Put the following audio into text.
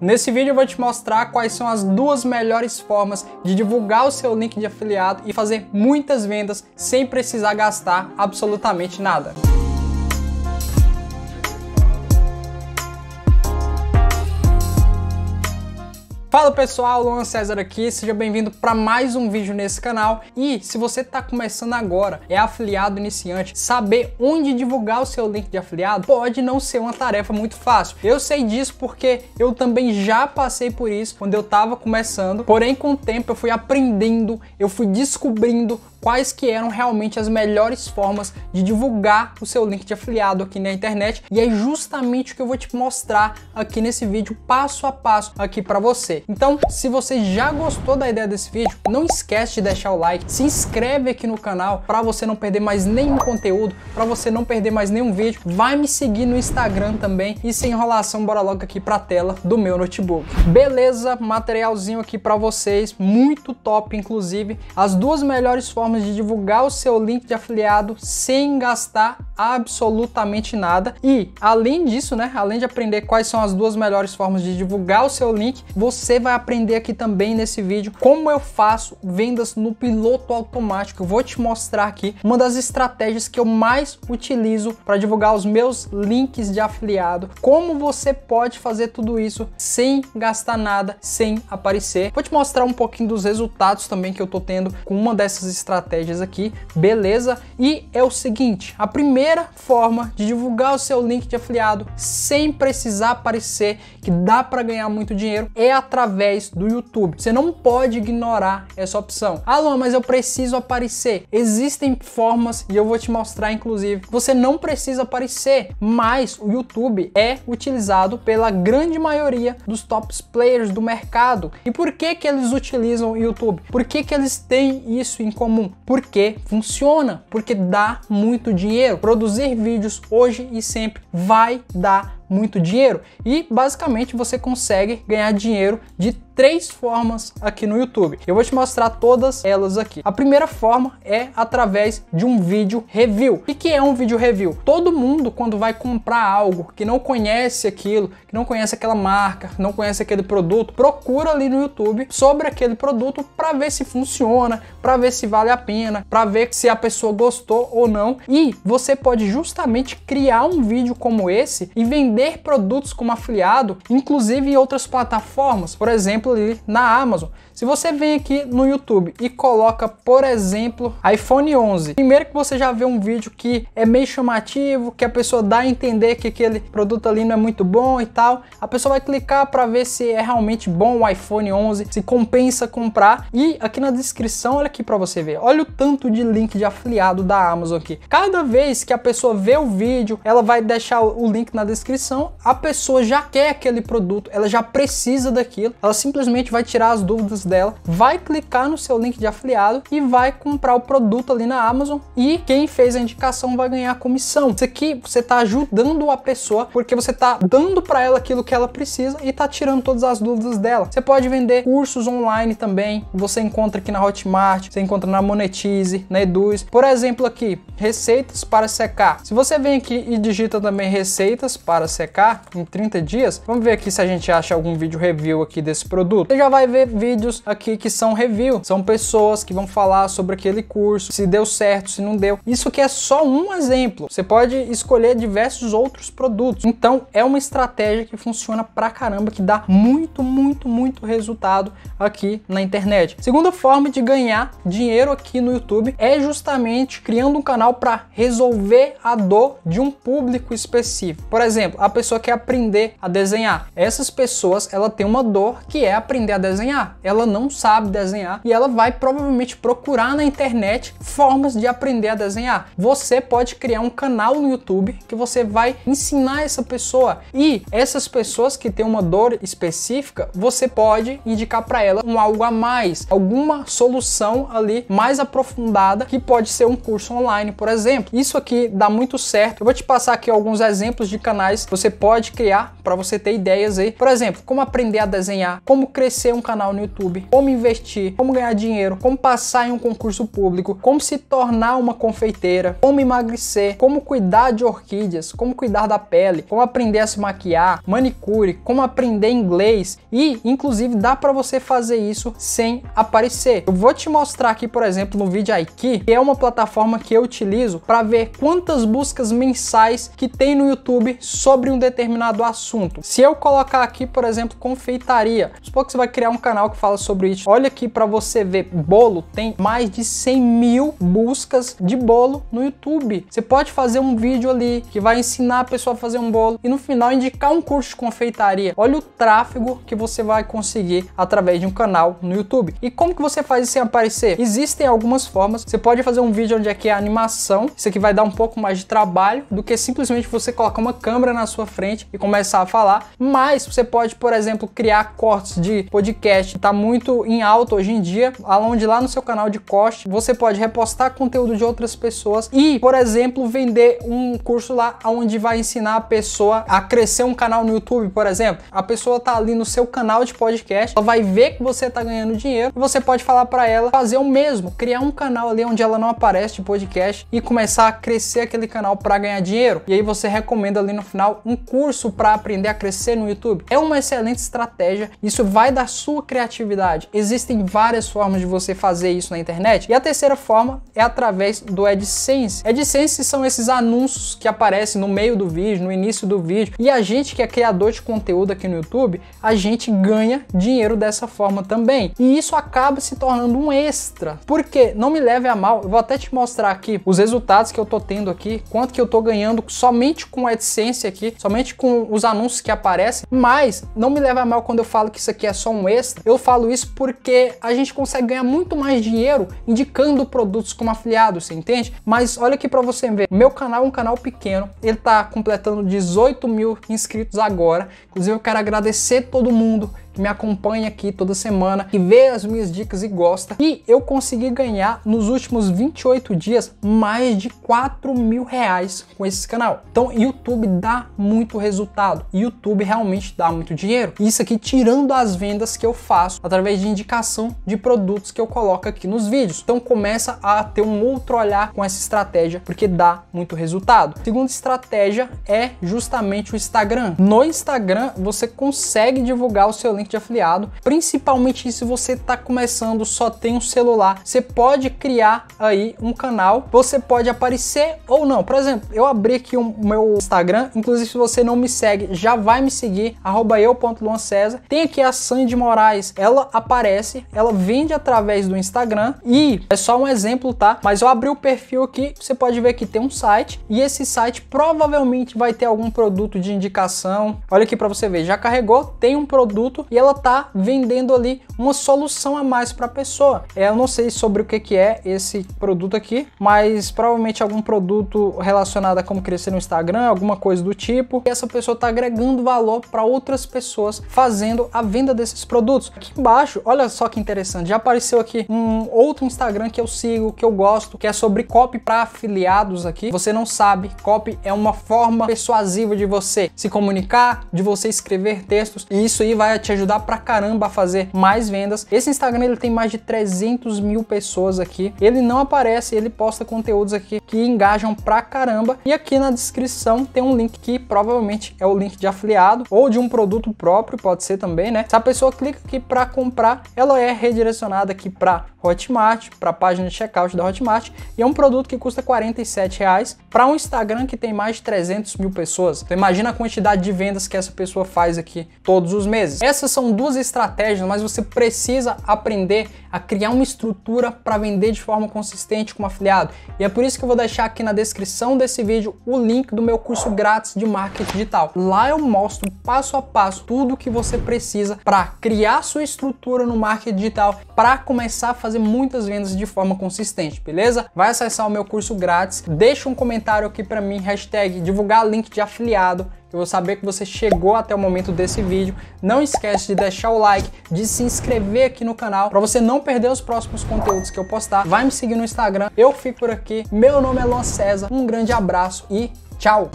Nesse vídeo eu vou te mostrar quais são as duas melhores formas de divulgar o seu link de afiliado e fazer muitas vendas sem precisar gastar absolutamente nada. Fala pessoal, Luan César aqui, seja bem-vindo para mais um vídeo nesse canal. E se você está começando agora, é afiliado iniciante, saber onde divulgar o seu link de afiliado pode não ser uma tarefa muito fácil. Eu sei disso porque eu também já passei por isso quando eu estava começando, porém com o tempo eu fui aprendendo, eu fui descobrindo quais que eram realmente as melhores formas de divulgar o seu link de afiliado aqui na internet e é justamente o que eu vou te mostrar aqui nesse vídeo passo a passo aqui para você. Então, se você já gostou da ideia desse vídeo, não esquece de deixar o like, se inscreve aqui no canal para você não perder mais nenhum conteúdo, para você não perder mais nenhum vídeo. Vai me seguir no Instagram também e sem enrolação, bora logo aqui para a tela do meu notebook. Beleza, materialzinho aqui para vocês, muito top inclusive, as duas melhores formas de divulgar o seu link de afiliado sem gastar absolutamente nada. E além disso, né, além de aprender quais são as duas melhores formas de divulgar o seu link, você vai aprender aqui também nesse vídeo como eu faço vendas no piloto automático. Eu vou te mostrar aqui uma das estratégias que eu mais utilizo para divulgar os meus links de afiliado. Como você pode fazer tudo isso sem gastar nada, sem aparecer. Vou te mostrar um pouquinho dos resultados também que eu tô tendo com uma dessas estratégias estratégias aqui, beleza? E é o seguinte, a primeira forma de divulgar o seu link de afiliado sem precisar aparecer, que dá para ganhar muito dinheiro, é através do YouTube. Você não pode ignorar essa opção. Alô, mas eu preciso aparecer. Existem formas e eu vou te mostrar, inclusive. Você não precisa aparecer, mas o YouTube é utilizado pela grande maioria dos tops players do mercado. E por que que eles utilizam o YouTube? Por que que eles têm isso em comum? porque funciona, porque dá muito dinheiro. Produzir vídeos hoje e sempre vai dar muito dinheiro e basicamente você consegue ganhar dinheiro de três formas aqui no YouTube. Eu vou te mostrar todas elas aqui. A primeira forma é através de um vídeo review. O que é um vídeo review? Todo mundo, quando vai comprar algo que não conhece aquilo, que não conhece aquela marca, não conhece aquele produto, procura ali no YouTube sobre aquele produto para ver se funciona, para ver se vale a pena, para ver se a pessoa gostou ou não. E você pode justamente criar um vídeo como esse e vender produtos como afiliado, inclusive em outras plataformas. Por exemplo, exemplo, ali na Amazon. Se você vem aqui no YouTube e coloca, por exemplo, iPhone 11, primeiro que você já vê um vídeo que é meio chamativo, que a pessoa dá a entender que aquele produto ali não é muito bom e tal, a pessoa vai clicar para ver se é realmente bom o iPhone 11, se compensa comprar. E aqui na descrição, olha aqui para você ver, olha o tanto de link de afiliado da Amazon aqui. Cada vez que a pessoa vê o vídeo, ela vai deixar o link na descrição, a pessoa já quer aquele produto, ela já precisa daquilo, ela se simplesmente vai tirar as dúvidas dela, vai clicar no seu link de afiliado e vai comprar o produto ali na Amazon e quem fez a indicação vai ganhar a comissão. Isso aqui você está ajudando a pessoa porque você está dando para ela aquilo que ela precisa e está tirando todas as dúvidas dela. Você pode vender cursos online também, você encontra aqui na Hotmart, você encontra na Monetize, na Eduz. Por exemplo aqui, receitas para secar. Se você vem aqui e digita também receitas para secar em 30 dias, vamos ver aqui se a gente acha algum vídeo review aqui desse produto produto. Você já vai ver vídeos aqui que são review, são pessoas que vão falar sobre aquele curso, se deu certo, se não deu. Isso que é só um exemplo. Você pode escolher diversos outros produtos. Então é uma estratégia que funciona pra caramba, que dá muito, muito, muito resultado aqui na internet. Segunda forma de ganhar dinheiro aqui no YouTube é justamente criando um canal para resolver a dor de um público específico. Por exemplo, a pessoa quer aprender a desenhar. Essas pessoas, ela tem uma dor que é aprender a desenhar. Ela não sabe desenhar e ela vai provavelmente procurar na internet formas de aprender a desenhar. Você pode criar um canal no YouTube que você vai ensinar essa pessoa e essas pessoas que têm uma dor específica, você pode indicar para ela um algo a mais, alguma solução ali mais aprofundada que pode ser um curso online, por exemplo. Isso aqui dá muito certo. Eu vou te passar aqui alguns exemplos de canais que você pode criar para você ter ideias aí. Por exemplo, como aprender a desenhar, como como crescer um canal no YouTube, como investir, como ganhar dinheiro, como passar em um concurso público, como se tornar uma confeiteira, como emagrecer, como cuidar de orquídeas, como cuidar da pele, como aprender a se maquiar, manicure, como aprender inglês e inclusive dá para você fazer isso sem aparecer. Eu vou te mostrar aqui, por exemplo, no vídeo aqui, que é uma plataforma que eu utilizo para ver quantas buscas mensais que tem no YouTube sobre um determinado assunto. Se eu colocar aqui, por exemplo, confeitaria, Supor que você vai criar um canal que fala sobre isso. Olha aqui para você ver, bolo tem mais de 100 mil buscas de bolo no YouTube. Você pode fazer um vídeo ali que vai ensinar a pessoa a fazer um bolo e no final indicar um curso de confeitaria. Olha o tráfego que você vai conseguir através de um canal no YouTube. E como que você faz isso sem aparecer? Existem algumas formas. Você pode fazer um vídeo onde aqui é, é animação. Isso aqui vai dar um pouco mais de trabalho do que simplesmente você colocar uma câmera na sua frente e começar a falar. Mas você pode, por exemplo, criar cortes de podcast está muito em alta hoje em dia, onde lá no seu canal de corte você pode repostar conteúdo de outras pessoas e, por exemplo, vender um curso lá onde vai ensinar a pessoa a crescer um canal no YouTube, por exemplo. A pessoa tá ali no seu canal de podcast, ela vai ver que você tá ganhando dinheiro e você pode falar para ela fazer o mesmo, criar um canal ali onde ela não aparece de podcast e começar a crescer aquele canal para ganhar dinheiro. E aí você recomenda ali no final um curso para aprender a crescer no YouTube. É uma excelente estratégia. Isso vai da sua criatividade. Existem várias formas de você fazer isso na internet. E a terceira forma é através do AdSense. AdSense são esses anúncios que aparecem no meio do vídeo, no início do vídeo. E a gente que é criador de conteúdo aqui no YouTube, a gente ganha dinheiro dessa forma também. E isso acaba se tornando um extra. Porque não me leve a mal, eu vou até te mostrar aqui os resultados que eu tô tendo aqui, quanto que eu tô ganhando somente com o AdSense aqui, somente com os anúncios que aparecem. Mas não me leve a mal quando eu falo que isso aqui que é só um extra. Eu falo isso porque a gente consegue ganhar muito mais dinheiro indicando produtos como afiliado, você entende? Mas olha aqui para você ver, meu canal é um canal pequeno, ele tá completando 18 mil inscritos agora. Inclusive eu quero agradecer todo mundo me acompanha aqui toda semana, que vê as minhas dicas e gosta. E eu consegui ganhar nos últimos 28 dias mais de 4 mil reais com esse canal. Então, YouTube dá muito resultado. YouTube realmente dá muito dinheiro. Isso aqui tirando as vendas que eu faço através de indicação de produtos que eu coloco aqui nos vídeos. Então, começa a ter um outro olhar com essa estratégia, porque dá muito resultado. Segunda estratégia é justamente o Instagram. No Instagram, você consegue divulgar o seu link de afiliado, principalmente se você está começando, só tem um celular, você pode criar aí um canal, você pode aparecer ou não. Por exemplo, eu abri aqui o um, meu Instagram, inclusive se você não me segue, já vai me seguir, arroba eu.luancesar. Tem aqui a Sandy Moraes, ela aparece, ela vende através do Instagram e é só um exemplo, tá? Mas eu abri o perfil aqui, você pode ver que tem um site e esse site provavelmente vai ter algum produto de indicação. Olha aqui para você ver, já carregou, tem um produto e ela tá vendendo ali uma solução a mais para a pessoa. É, eu não sei sobre o que, que é esse produto aqui, mas provavelmente algum produto relacionado a como crescer no Instagram, alguma coisa do tipo. E essa pessoa tá agregando valor para outras pessoas fazendo a venda desses produtos. Aqui embaixo, olha só que interessante, já apareceu aqui um outro Instagram que eu sigo, que eu gosto, que é sobre copy para afiliados aqui. Você não sabe, copy é uma forma persuasiva de você se comunicar, de você escrever textos, e isso aí vai te ajudar ajudar pra caramba a fazer mais vendas. Esse Instagram ele tem mais de 300 mil pessoas aqui. Ele não aparece, ele posta conteúdos aqui que engajam pra caramba. E aqui na descrição tem um link que provavelmente é o link de afiliado ou de um produto próprio, pode ser também, né? Se a pessoa clica aqui para comprar, ela é redirecionada aqui para Hotmart, para a página de checkout da Hotmart, e é um produto que custa R$ reais para um Instagram que tem mais de 300 mil pessoas. Então imagina a quantidade de vendas que essa pessoa faz aqui todos os meses. Essas essas são duas estratégias, mas você precisa aprender a criar uma estrutura para vender de forma consistente como afiliado. E é por isso que eu vou deixar aqui na descrição desse vídeo o link do meu curso grátis de marketing digital. Lá eu mostro passo a passo tudo que você precisa para criar sua estrutura no marketing digital para começar a fazer muitas vendas de forma consistente, beleza? Vai acessar o meu curso grátis, deixa um comentário aqui para mim, hashtag divulgar link de afiliado eu vou saber que você chegou até o momento desse vídeo. Não esquece de deixar o like, de se inscrever aqui no canal para você não perder os próximos conteúdos que eu postar. Vai me seguir no Instagram. Eu fico por aqui. Meu nome é Luan César. Um grande abraço e tchau.